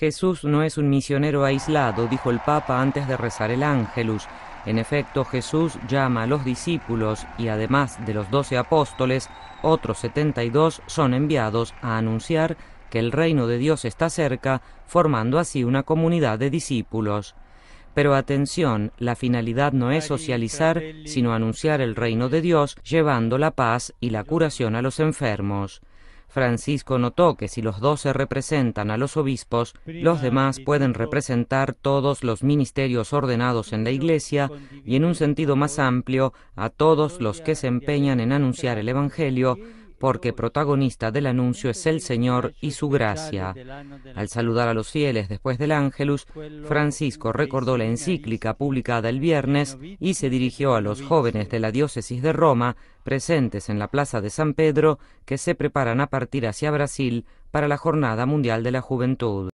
Jesús no es un misionero aislado, dijo el Papa antes de rezar el ángelus. En efecto, Jesús llama a los discípulos y además de los doce apóstoles, otros setenta y dos son enviados a anunciar que el reino de Dios está cerca, formando así una comunidad de discípulos. Pero atención, la finalidad no es socializar, sino anunciar el reino de Dios, llevando la paz y la curación a los enfermos. Francisco notó que si los doce representan a los obispos, los demás pueden representar todos los ministerios ordenados en la Iglesia y en un sentido más amplio a todos los que se empeñan en anunciar el Evangelio porque protagonista del anuncio es el Señor y su gracia. Al saludar a los fieles después del Ángelus, Francisco recordó la encíclica publicada el viernes y se dirigió a los jóvenes de la diócesis de Roma, presentes en la Plaza de San Pedro, que se preparan a partir hacia Brasil para la Jornada Mundial de la Juventud.